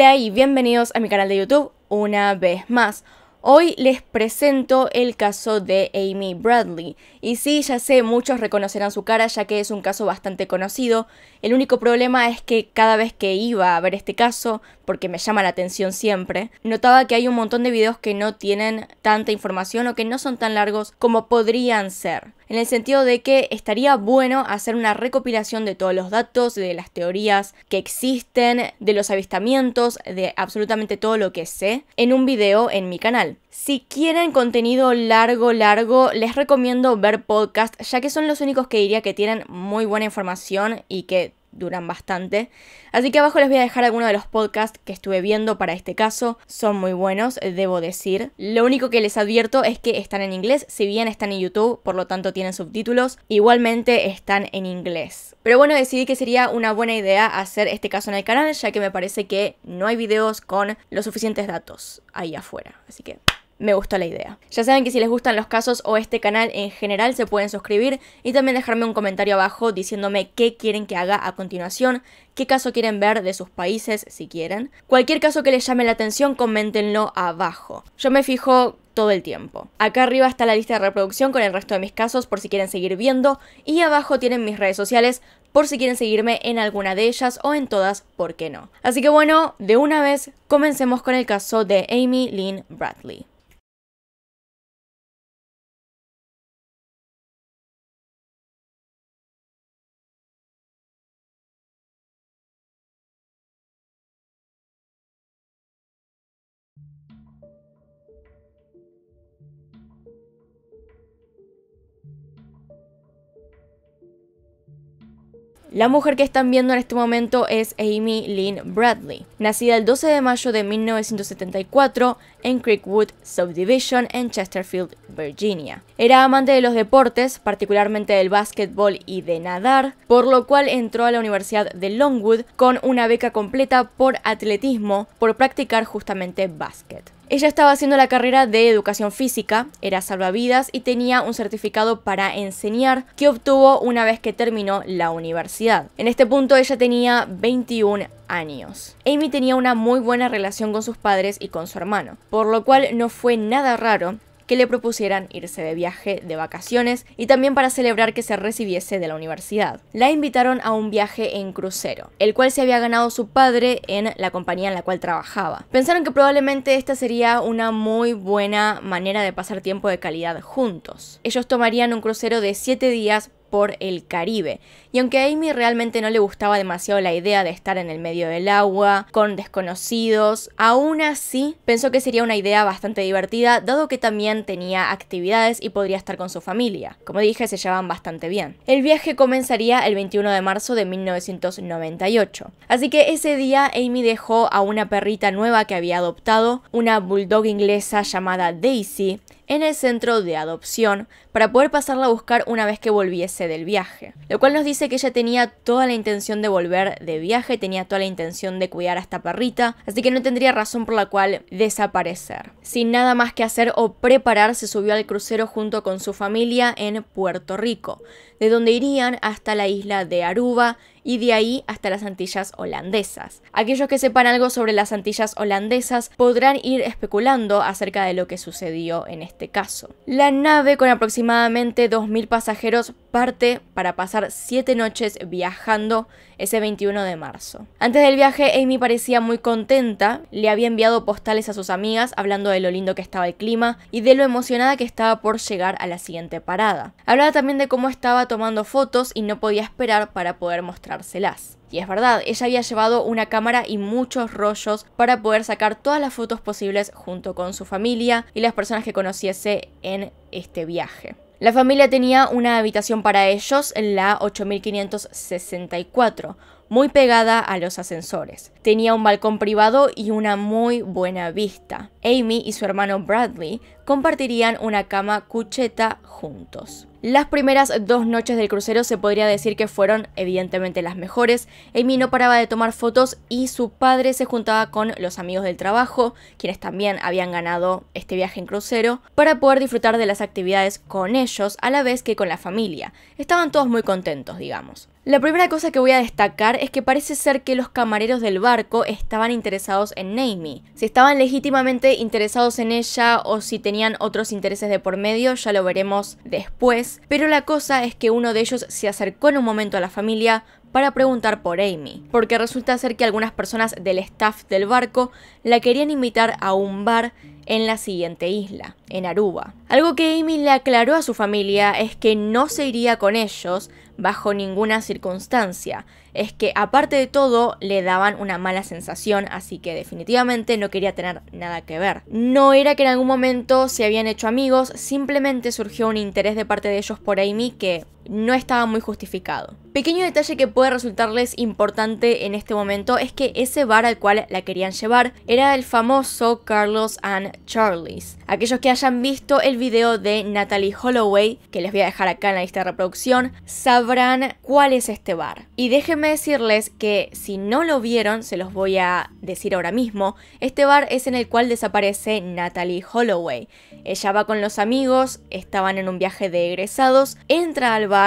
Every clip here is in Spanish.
Hola y bienvenidos a mi canal de YouTube una vez más. Hoy les presento el caso de Amy Bradley. Y sí, ya sé, muchos reconocerán su cara ya que es un caso bastante conocido. El único problema es que cada vez que iba a ver este caso, porque me llama la atención siempre, notaba que hay un montón de videos que no tienen tanta información o que no son tan largos como podrían ser en el sentido de que estaría bueno hacer una recopilación de todos los datos, de las teorías que existen, de los avistamientos, de absolutamente todo lo que sé, en un video en mi canal. Si quieren contenido largo, largo, les recomiendo ver podcasts, ya que son los únicos que diría que tienen muy buena información y que duran bastante. Así que abajo les voy a dejar algunos de los podcasts que estuve viendo para este caso. Son muy buenos, debo decir. Lo único que les advierto es que están en inglés, si bien están en YouTube, por lo tanto tienen subtítulos, igualmente están en inglés. Pero bueno, decidí que sería una buena idea hacer este caso en el canal, ya que me parece que no hay videos con los suficientes datos ahí afuera. Así que me gustó la idea. Ya saben que si les gustan los casos o este canal en general se pueden suscribir y también dejarme un comentario abajo diciéndome qué quieren que haga a continuación, qué caso quieren ver de sus países si quieren. Cualquier caso que les llame la atención, coméntenlo abajo. Yo me fijo todo el tiempo. Acá arriba está la lista de reproducción con el resto de mis casos por si quieren seguir viendo y abajo tienen mis redes sociales por si quieren seguirme en alguna de ellas o en todas, ¿por qué no? Así que bueno, de una vez comencemos con el caso de Amy Lynn Bradley. La mujer que están viendo en este momento es Amy Lynn Bradley, nacida el 12 de mayo de 1974 en Creekwood Subdivision en Chesterfield, Virginia. Era amante de los deportes, particularmente del básquetbol y de nadar, por lo cual entró a la Universidad de Longwood con una beca completa por atletismo por practicar justamente básquet. Ella estaba haciendo la carrera de educación física, era salvavidas y tenía un certificado para enseñar que obtuvo una vez que terminó la universidad. En este punto ella tenía 21 años. Amy tenía una muy buena relación con sus padres y con su hermano, por lo cual no fue nada raro que le propusieran irse de viaje de vacaciones y también para celebrar que se recibiese de la universidad. La invitaron a un viaje en crucero, el cual se había ganado su padre en la compañía en la cual trabajaba. Pensaron que probablemente esta sería una muy buena manera de pasar tiempo de calidad juntos. Ellos tomarían un crucero de 7 días por el Caribe. Y aunque a Amy realmente no le gustaba demasiado la idea de estar en el medio del agua, con desconocidos, aún así pensó que sería una idea bastante divertida, dado que también tenía actividades y podría estar con su familia. Como dije, se llevaban bastante bien. El viaje comenzaría el 21 de marzo de 1998. Así que ese día Amy dejó a una perrita nueva que había adoptado, una bulldog inglesa llamada Daisy, en el centro de adopción para poder pasarla a buscar una vez que volviese del viaje. Lo cual nos dice que ella tenía toda la intención de volver de viaje, tenía toda la intención de cuidar a esta perrita, así que no tendría razón por la cual desaparecer. Sin nada más que hacer o preparar, se subió al crucero junto con su familia en Puerto Rico, de donde irían hasta la isla de Aruba y de ahí hasta las Antillas holandesas. Aquellos que sepan algo sobre las Antillas holandesas podrán ir especulando acerca de lo que sucedió en este caso. La nave con aproximadamente 2.000 pasajeros parte para pasar siete noches viajando ese 21 de marzo. Antes del viaje, Amy parecía muy contenta, le había enviado postales a sus amigas hablando de lo lindo que estaba el clima y de lo emocionada que estaba por llegar a la siguiente parada. Hablaba también de cómo estaba tomando fotos y no podía esperar para poder mostrárselas. Y es verdad, ella había llevado una cámara y muchos rollos para poder sacar todas las fotos posibles junto con su familia y las personas que conociese en este viaje. La familia tenía una habitación para ellos en la 8564, muy pegada a los ascensores. Tenía un balcón privado y una muy buena vista. Amy y su hermano Bradley compartirían una cama cucheta juntos. Las primeras dos noches del crucero se podría decir que fueron evidentemente las mejores. Amy no paraba de tomar fotos y su padre se juntaba con los amigos del trabajo, quienes también habían ganado este viaje en crucero, para poder disfrutar de las actividades con ellos a la vez que con la familia. Estaban todos muy contentos, digamos. La primera cosa que voy a destacar es que parece ser que los camareros del barco estaban interesados en Amy. Si estaban legítimamente interesados en ella o si tenían otros intereses de por medio, ya lo veremos después, pero la cosa es que uno de ellos se acercó en un momento a la familia para preguntar por Amy, porque resulta ser que algunas personas del staff del barco la querían invitar a un bar en la siguiente isla, en Aruba. Algo que Amy le aclaró a su familia es que no se iría con ellos, bajo ninguna circunstancia. Es que aparte de todo le daban una mala sensación, así que definitivamente no quería tener nada que ver. No era que en algún momento se habían hecho amigos, simplemente surgió un interés de parte de ellos por Amy que no estaba muy justificado. Pequeño detalle que puede resultarles importante en este momento es que ese bar al cual la querían llevar era el famoso Carlos and Charlie's. Aquellos que hayan visto el video de Natalie Holloway, que les voy a dejar acá en la lista de reproducción, sabrán cuál es este bar. Y déjenme decirles que si no lo vieron, se los voy a decir ahora mismo, este bar es en el cual desaparece Natalie Holloway. Ella va con los amigos, estaban en un viaje de egresados, entra al bar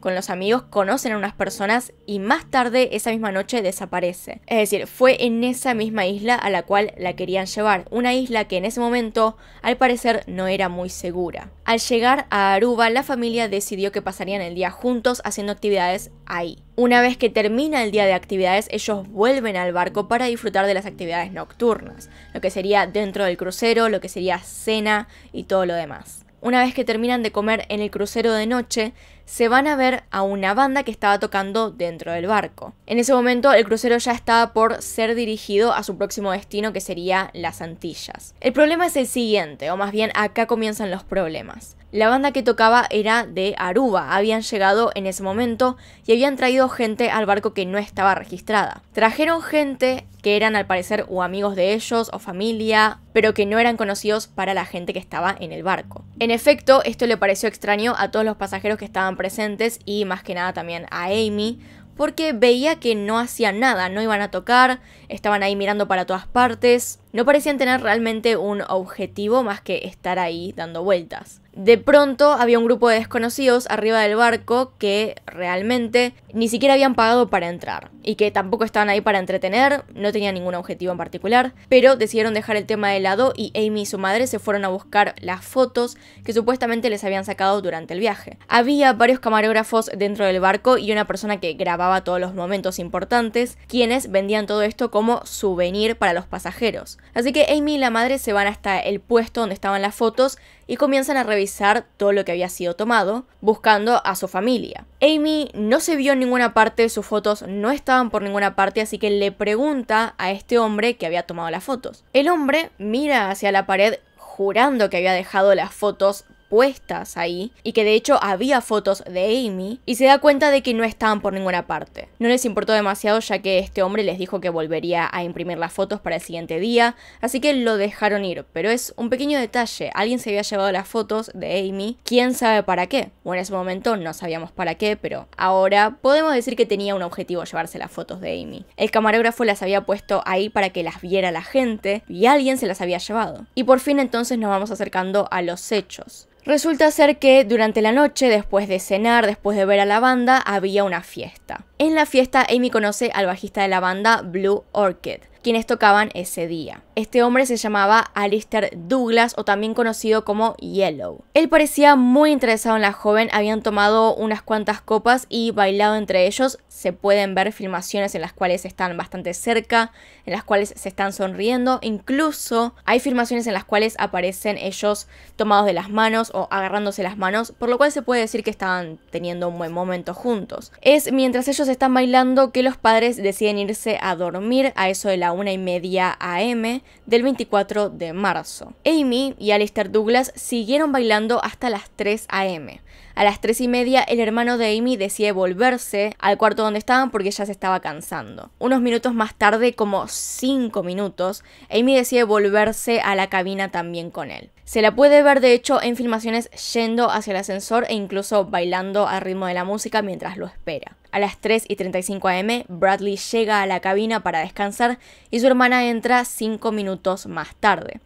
con los amigos, conocen a unas personas y más tarde esa misma noche desaparece. Es decir, fue en esa misma isla a la cual la querían llevar, una isla que en ese momento al parecer no era muy segura. Al llegar a Aruba, la familia decidió que pasarían el día juntos haciendo actividades ahí. Una vez que termina el día de actividades, ellos vuelven al barco para disfrutar de las actividades nocturnas, lo que sería dentro del crucero, lo que sería cena y todo lo demás una vez que terminan de comer en el crucero de noche, se van a ver a una banda que estaba tocando dentro del barco. En ese momento el crucero ya estaba por ser dirigido a su próximo destino que sería las Antillas. El problema es el siguiente, o más bien acá comienzan los problemas. La banda que tocaba era de Aruba, habían llegado en ese momento y habían traído gente al barco que no estaba registrada. Trajeron gente que eran al parecer o amigos de ellos o familia, pero que no eran conocidos para la gente que estaba en el barco. En efecto, esto le pareció extraño a todos los pasajeros que estaban presentes y más que nada también a Amy, porque veía que no hacían nada, no iban a tocar, estaban ahí mirando para todas partes, no parecían tener realmente un objetivo más que estar ahí dando vueltas. De pronto había un grupo de desconocidos arriba del barco que realmente ni siquiera habían pagado para entrar y que tampoco estaban ahí para entretener, no tenían ningún objetivo en particular, pero decidieron dejar el tema de lado y Amy y su madre se fueron a buscar las fotos que supuestamente les habían sacado durante el viaje. Había varios camarógrafos dentro del barco y una persona que grababa todos los momentos importantes, quienes vendían todo esto como souvenir para los pasajeros. Así que Amy y la madre se van hasta el puesto donde estaban las fotos y comienzan a revisar todo lo que había sido tomado, buscando a su familia. Amy no se vio en ninguna parte, sus fotos no estaban por ninguna parte, así que le pregunta a este hombre que había tomado las fotos. El hombre mira hacia la pared jurando que había dejado las fotos puestas ahí y que de hecho había fotos de Amy y se da cuenta de que no estaban por ninguna parte. No les importó demasiado ya que este hombre les dijo que volvería a imprimir las fotos para el siguiente día, así que lo dejaron ir, pero es un pequeño detalle, alguien se había llevado las fotos de Amy, quién sabe para qué. Bueno, en ese momento no sabíamos para qué, pero ahora podemos decir que tenía un objetivo llevarse las fotos de Amy. El camarógrafo las había puesto ahí para que las viera la gente y alguien se las había llevado. Y por fin entonces nos vamos acercando a los hechos. Resulta ser que durante la noche, después de cenar, después de ver a la banda, había una fiesta. En la fiesta, Amy conoce al bajista de la banda Blue Orchid, quienes tocaban ese día. Este hombre se llamaba Alistair Douglas o también conocido como Yellow. Él parecía muy interesado en la joven, habían tomado unas cuantas copas y bailado entre ellos. Se pueden ver filmaciones en las cuales están bastante cerca, en las cuales se están sonriendo. Incluso hay filmaciones en las cuales aparecen ellos tomados de las manos o agarrándose las manos, por lo cual se puede decir que estaban teniendo un buen momento juntos. Es mientras ellos están bailando que los padres deciden irse a dormir a eso de la una y media a.m del 24 de marzo. Amy y Alistair Douglas siguieron bailando hasta las 3 a.m. A las 3 y media el hermano de Amy decide volverse al cuarto donde estaban porque ya se estaba cansando. Unos minutos más tarde, como 5 minutos, Amy decide volverse a la cabina también con él. Se la puede ver de hecho en filmaciones yendo hacia el ascensor e incluso bailando al ritmo de la música mientras lo espera. A las 3 y 35 am, Bradley llega a la cabina para descansar y su hermana entra 5 minutos más tarde.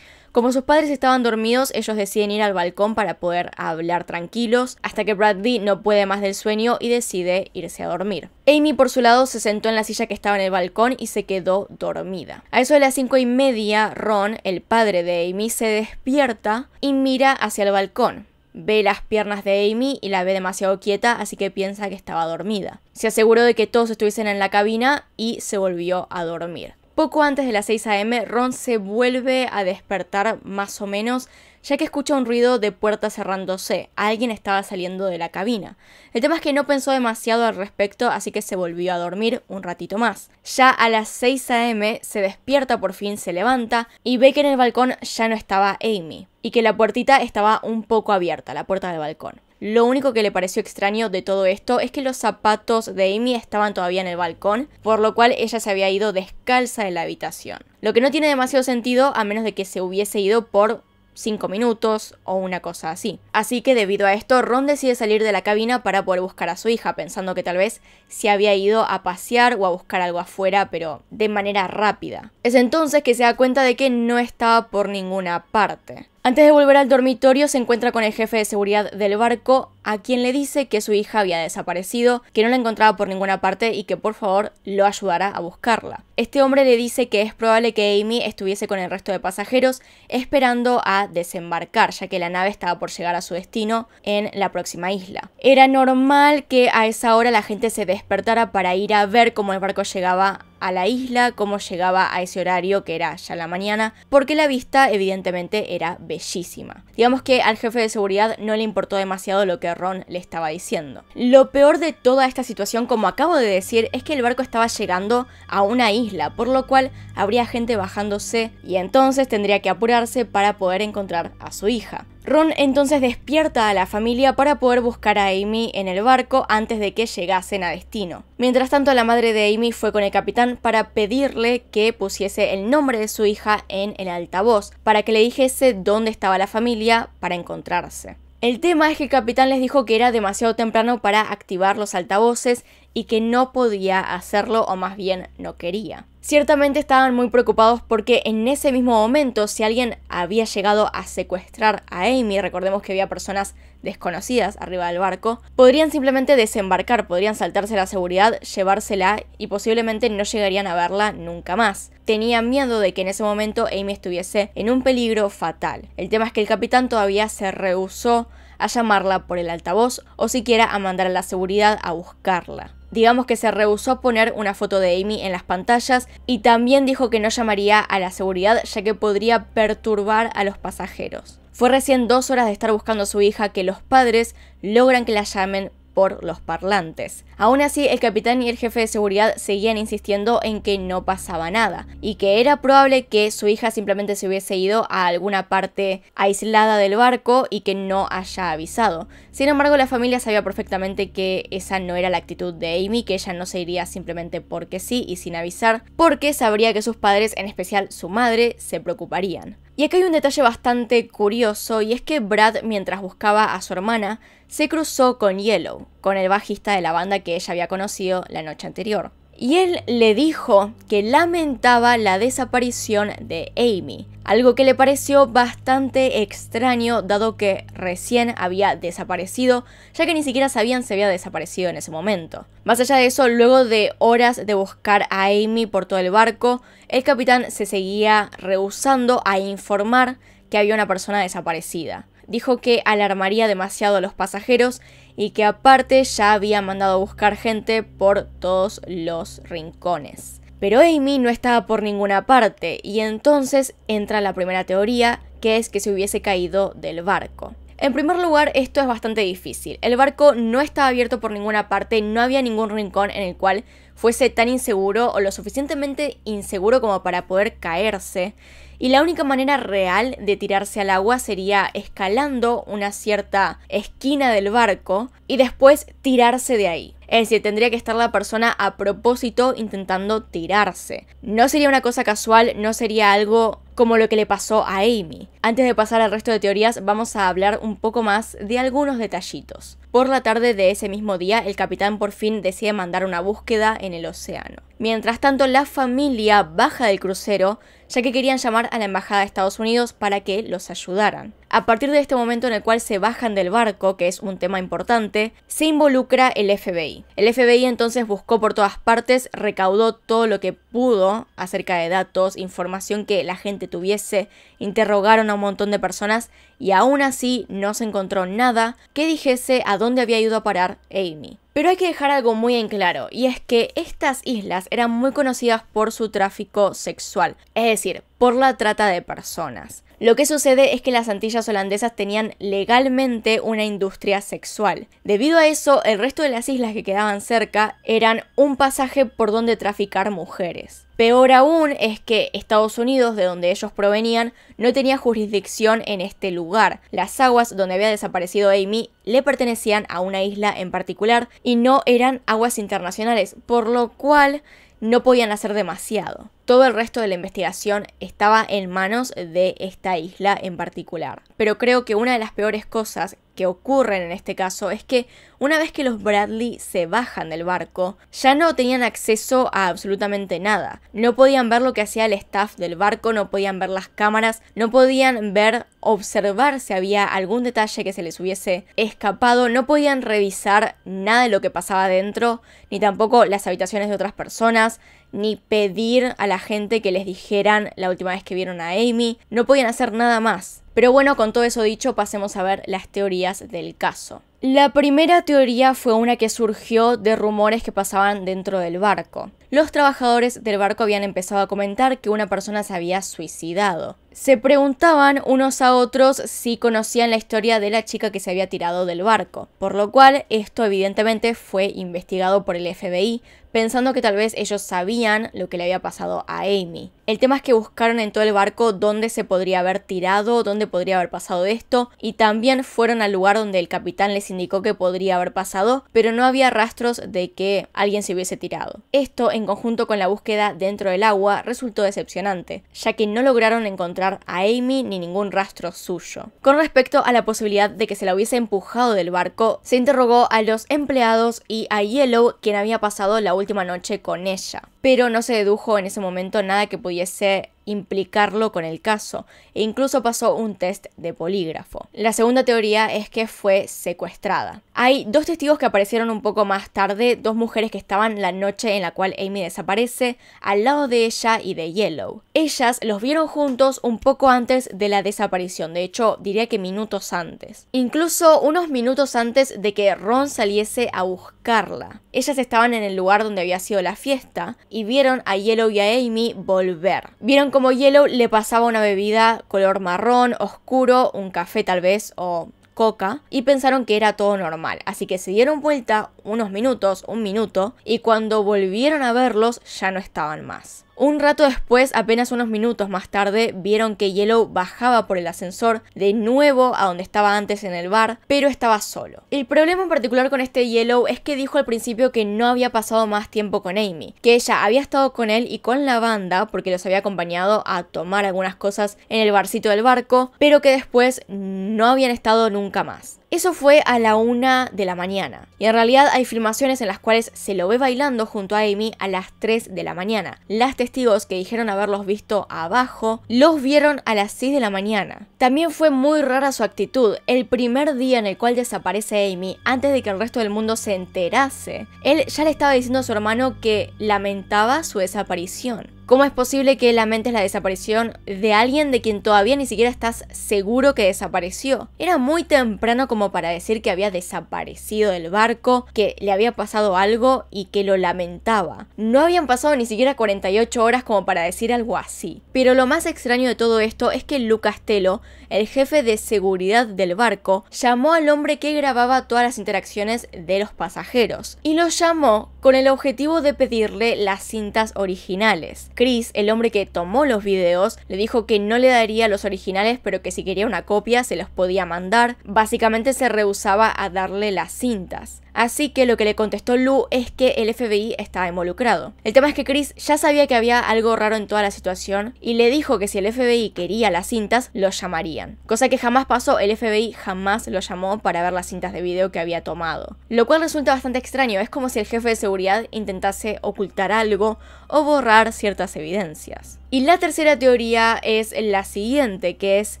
Como sus padres estaban dormidos, ellos deciden ir al balcón para poder hablar tranquilos, hasta que Bradley no puede más del sueño y decide irse a dormir. Amy, por su lado, se sentó en la silla que estaba en el balcón y se quedó dormida. A eso de las cinco y media, Ron, el padre de Amy, se despierta y mira hacia el balcón. Ve las piernas de Amy y la ve demasiado quieta, así que piensa que estaba dormida. Se aseguró de que todos estuviesen en la cabina y se volvió a dormir. Poco antes de las 6 a.m., Ron se vuelve a despertar más o menos, ya que escucha un ruido de puerta cerrándose. Alguien estaba saliendo de la cabina. El tema es que no pensó demasiado al respecto, así que se volvió a dormir un ratito más. Ya a las 6 a.m., se despierta por fin, se levanta y ve que en el balcón ya no estaba Amy y que la puertita estaba un poco abierta, la puerta del balcón. Lo único que le pareció extraño de todo esto es que los zapatos de Amy estaban todavía en el balcón, por lo cual ella se había ido descalza de la habitación. Lo que no tiene demasiado sentido a menos de que se hubiese ido por 5 minutos o una cosa así. Así que debido a esto, Ron decide salir de la cabina para poder buscar a su hija, pensando que tal vez se había ido a pasear o a buscar algo afuera, pero de manera rápida. Es entonces que se da cuenta de que no estaba por ninguna parte. Antes de volver al dormitorio se encuentra con el jefe de seguridad del barco, a quien le dice que su hija había desaparecido, que no la encontraba por ninguna parte y que por favor lo ayudara a buscarla. Este hombre le dice que es probable que Amy estuviese con el resto de pasajeros esperando a desembarcar, ya que la nave estaba por llegar a su destino en la próxima isla. Era normal que a esa hora la gente se despertara para ir a ver cómo el barco llegaba a la isla, como llegaba a ese horario que era ya la mañana, porque la vista evidentemente era bellísima. Digamos que al jefe de seguridad no le importó demasiado lo que Ron le estaba diciendo. Lo peor de toda esta situación, como acabo de decir, es que el barco estaba llegando a una isla, por lo cual habría gente bajándose y entonces tendría que apurarse para poder encontrar a su hija. Ron entonces despierta a la familia para poder buscar a Amy en el barco antes de que llegasen a destino. Mientras tanto, la madre de Amy fue con el capitán para pedirle que pusiese el nombre de su hija en el altavoz, para que le dijese dónde estaba la familia para encontrarse. El tema es que el capitán les dijo que era demasiado temprano para activar los altavoces y que no podía hacerlo o más bien no quería. Ciertamente estaban muy preocupados porque en ese mismo momento si alguien había llegado a secuestrar a Amy, recordemos que había personas desconocidas arriba del barco, podrían simplemente desembarcar, podrían saltarse la seguridad, llevársela y posiblemente no llegarían a verla nunca más. Tenían miedo de que en ese momento Amy estuviese en un peligro fatal. El tema es que el capitán todavía se rehusó a llamarla por el altavoz o siquiera a mandar a la seguridad a buscarla. Digamos que se rehusó a poner una foto de Amy en las pantallas y también dijo que no llamaría a la seguridad ya que podría perturbar a los pasajeros. Fue recién dos horas de estar buscando a su hija que los padres logran que la llamen por los parlantes. Aún así, el capitán y el jefe de seguridad seguían insistiendo en que no pasaba nada y que era probable que su hija simplemente se hubiese ido a alguna parte aislada del barco y que no haya avisado. Sin embargo, la familia sabía perfectamente que esa no era la actitud de Amy, que ella no se iría simplemente porque sí y sin avisar, porque sabría que sus padres, en especial su madre, se preocuparían. Y aquí hay un detalle bastante curioso y es que Brad mientras buscaba a su hermana se cruzó con Yellow, con el bajista de la banda que ella había conocido la noche anterior. Y él le dijo que lamentaba la desaparición de Amy, algo que le pareció bastante extraño dado que recién había desaparecido, ya que ni siquiera sabían si había desaparecido en ese momento. Más allá de eso, luego de horas de buscar a Amy por todo el barco, el capitán se seguía rehusando a informar que había una persona desaparecida dijo que alarmaría demasiado a los pasajeros y que aparte ya había mandado a buscar gente por todos los rincones. Pero Amy no estaba por ninguna parte y entonces entra la primera teoría, que es que se hubiese caído del barco. En primer lugar, esto es bastante difícil. El barco no estaba abierto por ninguna parte, no había ningún rincón en el cual fuese tan inseguro o lo suficientemente inseguro como para poder caerse y la única manera real de tirarse al agua sería escalando una cierta esquina del barco y después tirarse de ahí. Es decir, tendría que estar la persona a propósito intentando tirarse. No sería una cosa casual, no sería algo como lo que le pasó a Amy. Antes de pasar al resto de teorías, vamos a hablar un poco más de algunos detallitos. Por la tarde de ese mismo día, el capitán por fin decide mandar una búsqueda en el océano. Mientras tanto, la familia baja del crucero, ya que querían llamar a la embajada de Estados Unidos para que los ayudaran. A partir de este momento en el cual se bajan del barco, que es un tema importante, se involucra el FBI. El FBI entonces buscó por todas partes, recaudó todo lo que pudo acerca de datos, información que la gente tuviese, interrogaron a un montón de personas y aún así no se encontró nada que dijese a dónde había ido a parar Amy. Pero hay que dejar algo muy en claro, y es que estas islas eran muy conocidas por su tráfico sexual, es decir, por la trata de personas. Lo que sucede es que las Antillas holandesas tenían legalmente una industria sexual. Debido a eso, el resto de las islas que quedaban cerca eran un pasaje por donde traficar mujeres. Peor aún es que Estados Unidos, de donde ellos provenían, no tenía jurisdicción en este lugar. Las aguas donde había desaparecido Amy le pertenecían a una isla en particular y no eran aguas internacionales, por lo cual no podían hacer demasiado. Todo el resto de la investigación estaba en manos de esta isla en particular. Pero creo que una de las peores cosas que ocurren en este caso es que una vez que los Bradley se bajan del barco, ya no tenían acceso a absolutamente nada. No podían ver lo que hacía el staff del barco, no podían ver las cámaras, no podían ver, observar si había algún detalle que se les hubiese escapado, no podían revisar nada de lo que pasaba dentro, ni tampoco las habitaciones de otras personas, ni pedir a la gente que les dijeran la última vez que vieron a Amy, no podían hacer nada más. Pero bueno, con todo eso dicho, pasemos a ver las teorías del caso. La primera teoría fue una que surgió de rumores que pasaban dentro del barco. Los trabajadores del barco habían empezado a comentar que una persona se había suicidado se preguntaban unos a otros si conocían la historia de la chica que se había tirado del barco, por lo cual esto evidentemente fue investigado por el FBI, pensando que tal vez ellos sabían lo que le había pasado a Amy. El tema es que buscaron en todo el barco dónde se podría haber tirado, dónde podría haber pasado esto, y también fueron al lugar donde el capitán les indicó que podría haber pasado, pero no había rastros de que alguien se hubiese tirado. Esto, en conjunto con la búsqueda dentro del agua, resultó decepcionante, ya que no lograron encontrar a Amy ni ningún rastro suyo. Con respecto a la posibilidad de que se la hubiese empujado del barco, se interrogó a los empleados y a Yellow, quien había pasado la última noche con ella. Pero no se dedujo en ese momento nada que pudiese implicarlo con el caso, e incluso pasó un test de polígrafo. La segunda teoría es que fue secuestrada. Hay dos testigos que aparecieron un poco más tarde, dos mujeres que estaban la noche en la cual Amy desaparece, al lado de ella y de Yellow. Ellas los vieron juntos un poco antes de la desaparición, de hecho diría que minutos antes. Incluso unos minutos antes de que Ron saliese a buscarla. Ellas estaban en el lugar donde había sido la fiesta y vieron a Yellow y a Amy volver. Vieron como yellow le pasaba una bebida color marrón, oscuro, un café tal vez o coca y pensaron que era todo normal, así que se dieron vuelta unos minutos, un minuto, y cuando volvieron a verlos ya no estaban más. Un rato después, apenas unos minutos más tarde, vieron que Yellow bajaba por el ascensor de nuevo a donde estaba antes en el bar, pero estaba solo. El problema en particular con este Yellow es que dijo al principio que no había pasado más tiempo con Amy, que ella había estado con él y con la banda porque los había acompañado a tomar algunas cosas en el barcito del barco, pero que después no habían estado nunca más. Eso fue a la una de la mañana. Y en realidad hay filmaciones en las cuales se lo ve bailando junto a Amy a las 3 de la mañana. Las testigos que dijeron haberlos visto abajo los vieron a las 6 de la mañana. También fue muy rara su actitud. El primer día en el cual desaparece Amy, antes de que el resto del mundo se enterase, él ya le estaba diciendo a su hermano que lamentaba su desaparición. ¿Cómo es posible que lamentes la desaparición de alguien de quien todavía ni siquiera estás seguro que desapareció? Era muy temprano como para decir que había desaparecido del barco, que le había pasado algo y que lo lamentaba. No habían pasado ni siquiera 48 horas como para decir algo así. Pero lo más extraño de todo esto es que Lucas Castello, el jefe de seguridad del barco, llamó al hombre que grababa todas las interacciones de los pasajeros y lo llamó con el objetivo de pedirle las cintas originales. Chris, el hombre que tomó los videos, le dijo que no le daría los originales, pero que si quería una copia se los podía mandar. Básicamente se rehusaba a darle las cintas. Así que lo que le contestó Lu es que el FBI estaba involucrado. El tema es que Chris ya sabía que había algo raro en toda la situación y le dijo que si el FBI quería las cintas, lo llamarían. Cosa que jamás pasó, el FBI jamás lo llamó para ver las cintas de video que había tomado. Lo cual resulta bastante extraño, es como si el jefe de seguridad intentase ocultar algo o borrar ciertas evidencias. Y la tercera teoría es la siguiente, que es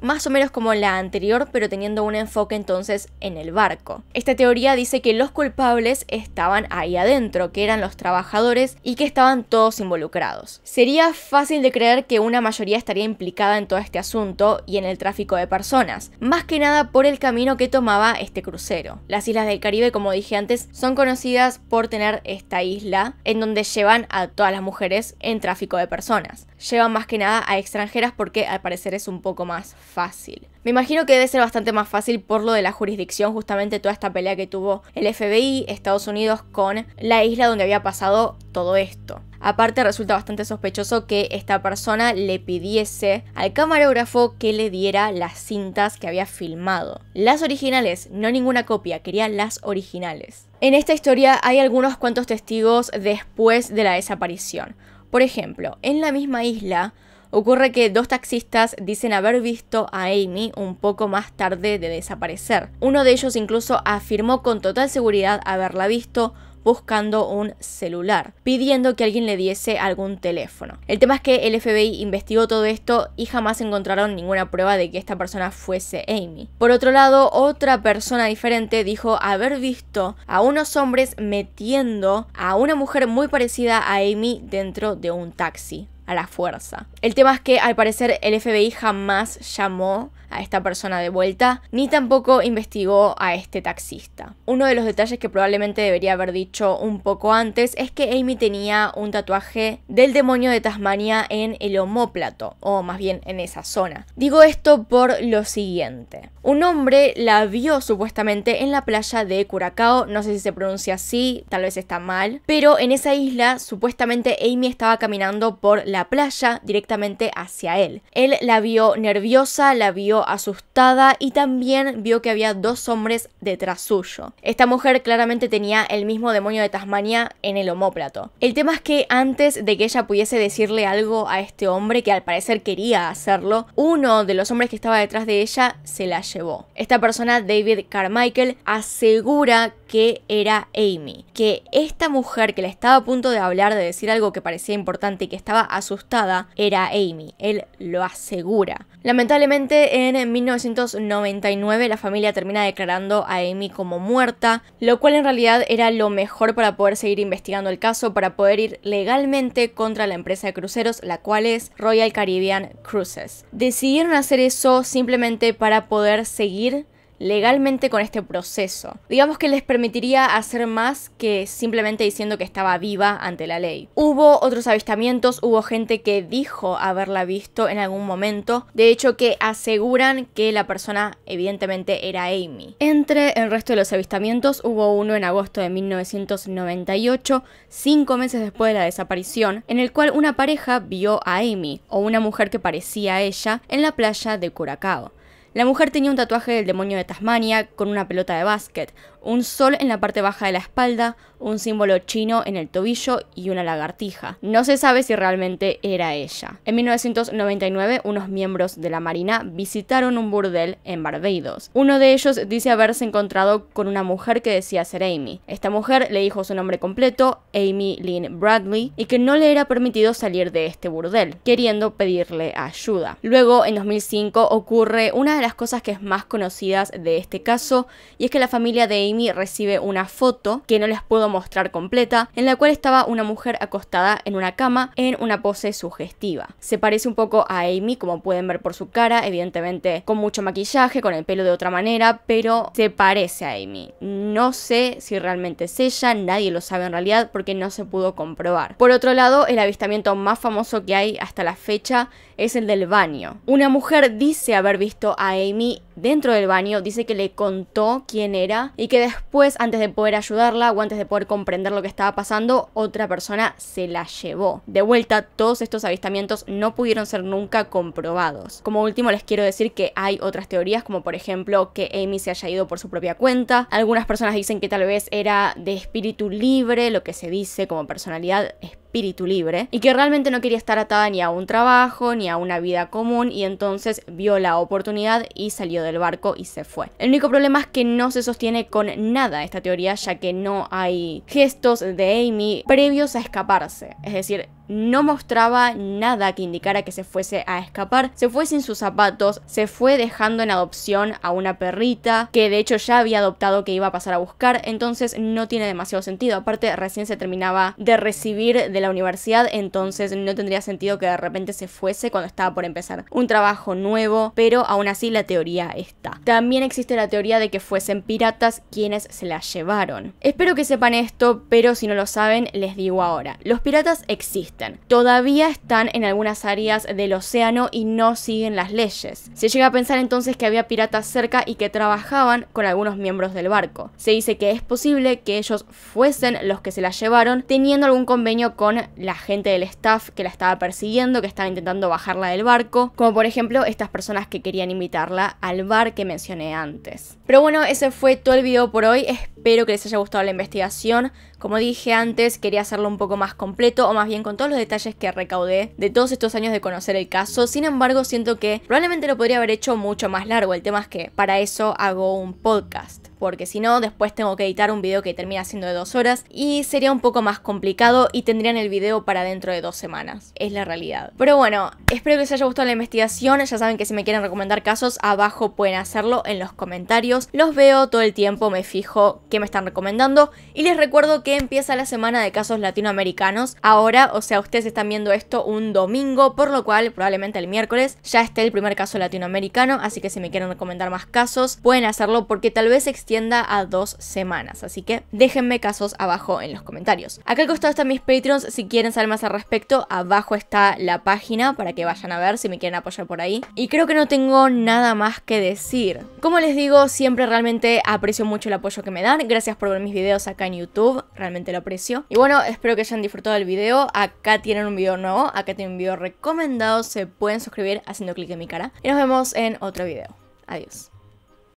más o menos como la anterior, pero teniendo un enfoque entonces en el barco. Esta teoría dice que los culpables estaban ahí adentro, que eran los trabajadores y que estaban todos involucrados. Sería fácil de creer que una mayoría estaría implicada en todo este asunto y en el tráfico de personas, más que nada por el camino que tomaba este crucero. Las islas del Caribe, como dije antes, son conocidas por tener esta isla en donde llevan a todas las mujeres en tráfico de personas. Llevan más que nada a extranjeras porque al parecer es un poco más fácil. Me imagino que debe ser bastante más fácil por lo de la jurisdicción, justamente toda esta pelea que tuvo el FBI, Estados Unidos, con la isla donde había pasado todo esto. Aparte resulta bastante sospechoso que esta persona le pidiese al camarógrafo que le diera las cintas que había filmado. Las originales, no ninguna copia, quería las originales. En esta historia hay algunos cuantos testigos después de la desaparición. Por ejemplo, en la misma isla Ocurre que dos taxistas dicen haber visto a Amy un poco más tarde de desaparecer. Uno de ellos incluso afirmó con total seguridad haberla visto buscando un celular, pidiendo que alguien le diese algún teléfono. El tema es que el FBI investigó todo esto y jamás encontraron ninguna prueba de que esta persona fuese Amy. Por otro lado, otra persona diferente dijo haber visto a unos hombres metiendo a una mujer muy parecida a Amy dentro de un taxi a la fuerza. El tema es que al parecer el FBI jamás llamó a esta persona de vuelta, ni tampoco investigó a este taxista. Uno de los detalles que probablemente debería haber dicho un poco antes es que Amy tenía un tatuaje del demonio de Tasmania en el homóplato, o más bien en esa zona. Digo esto por lo siguiente. Un hombre la vio supuestamente en la playa de Curacao, no sé si se pronuncia así, tal vez está mal, pero en esa isla supuestamente Amy estaba caminando por la la playa directamente hacia él. Él la vio nerviosa, la vio asustada y también vio que había dos hombres detrás suyo. Esta mujer claramente tenía el mismo demonio de Tasmania en el homóplato. El tema es que antes de que ella pudiese decirle algo a este hombre, que al parecer quería hacerlo, uno de los hombres que estaba detrás de ella se la llevó. Esta persona, David Carmichael, asegura que era Amy. Que esta mujer que le estaba a punto de hablar, de decir algo que parecía importante y que estaba asustada, era Amy. Él lo asegura. Lamentablemente en 1999 la familia termina declarando a Amy como muerta, lo cual en realidad era lo mejor para poder seguir investigando el caso, para poder ir legalmente contra la empresa de cruceros, la cual es Royal Caribbean Cruises. Decidieron hacer eso simplemente para poder seguir legalmente con este proceso. Digamos que les permitiría hacer más que simplemente diciendo que estaba viva ante la ley. Hubo otros avistamientos, hubo gente que dijo haberla visto en algún momento, de hecho que aseguran que la persona evidentemente era Amy. Entre el resto de los avistamientos hubo uno en agosto de 1998, cinco meses después de la desaparición, en el cual una pareja vio a Amy, o una mujer que parecía a ella, en la playa de Curacao. La mujer tenía un tatuaje del demonio de Tasmania con una pelota de básquet, un sol en la parte baja de la espalda, un símbolo chino en el tobillo y una lagartija. No se sabe si realmente era ella. En 1999, unos miembros de la Marina visitaron un burdel en Barbados. Uno de ellos dice haberse encontrado con una mujer que decía ser Amy. Esta mujer le dijo su nombre completo, Amy Lynn Bradley, y que no le era permitido salir de este burdel, queriendo pedirle ayuda. Luego, en 2005, ocurre una de las cosas que es más conocidas de este caso, y es que la familia de Amy recibe una foto que no les puedo mostrar completa, en la cual estaba una mujer acostada en una cama en una pose sugestiva. Se parece un poco a Amy, como pueden ver por su cara, evidentemente con mucho maquillaje, con el pelo de otra manera, pero se parece a Amy. No sé si realmente es ella, nadie lo sabe en realidad porque no se pudo comprobar. Por otro lado, el avistamiento más famoso que hay hasta la fecha es el del baño. Una mujer dice haber visto a Amy dentro del baño, dice que le contó quién era y que después, antes de poder ayudarla o antes de poder comprender lo que estaba pasando, otra persona se la llevó. De vuelta, todos estos avistamientos no pudieron ser nunca comprobados. Como último, les quiero decir que hay otras teorías, como por ejemplo que Amy se haya ido por su propia cuenta. Algunas personas dicen que tal vez era de espíritu libre, lo que se dice como personalidad espiritual espíritu libre y que realmente no quería estar atada ni a un trabajo ni a una vida común y entonces vio la oportunidad y salió del barco y se fue. El único problema es que no se sostiene con nada esta teoría ya que no hay gestos de Amy previos a escaparse, es decir, no mostraba nada que indicara que se fuese a escapar, se fue sin sus zapatos, se fue dejando en adopción a una perrita que de hecho ya había adoptado que iba a pasar a buscar, entonces no tiene demasiado sentido, aparte recién se terminaba de recibir de la universidad, entonces no tendría sentido que de repente se fuese cuando estaba por empezar un trabajo nuevo, pero aún así la teoría está. También existe la teoría de que fuesen piratas quienes se la llevaron. Espero que sepan esto, pero si no lo saben, les digo ahora. Los piratas existen Todavía están en algunas áreas del océano y no siguen las leyes. Se llega a pensar entonces que había piratas cerca y que trabajaban con algunos miembros del barco. Se dice que es posible que ellos fuesen los que se la llevaron teniendo algún convenio con la gente del staff que la estaba persiguiendo, que estaba intentando bajarla del barco, como por ejemplo estas personas que querían invitarla al bar que mencioné antes. Pero bueno, ese fue todo el video por hoy, espero que les haya gustado la investigación. Como dije antes, quería hacerlo un poco más completo o más bien con todos los detalles que recaudé de todos estos años de conocer el caso. Sin embargo, siento que probablemente lo podría haber hecho mucho más largo. El tema es que para eso hago un podcast porque si no, después tengo que editar un video que termina siendo de dos horas y sería un poco más complicado y tendrían el video para dentro de dos semanas. Es la realidad. Pero bueno, espero que les haya gustado la investigación. Ya saben que si me quieren recomendar casos, abajo pueden hacerlo en los comentarios. Los veo todo el tiempo, me fijo qué me están recomendando. Y les recuerdo que empieza la semana de casos latinoamericanos ahora, o sea, ustedes están viendo esto un domingo, por lo cual probablemente el miércoles ya esté el primer caso latinoamericano. Así que si me quieren recomendar más casos, pueden hacerlo porque tal vez tienda a dos semanas, así que déjenme casos abajo en los comentarios. Acá al costado están mis Patreons, si quieren saber más al respecto, abajo está la página para que vayan a ver si me quieren apoyar por ahí. Y creo que no tengo nada más que decir. Como les digo, siempre realmente aprecio mucho el apoyo que me dan, gracias por ver mis videos acá en YouTube, realmente lo aprecio. Y bueno, espero que hayan disfrutado del video, acá tienen un video nuevo, acá tienen un video recomendado, se pueden suscribir haciendo clic en mi cara. Y nos vemos en otro video. Adiós.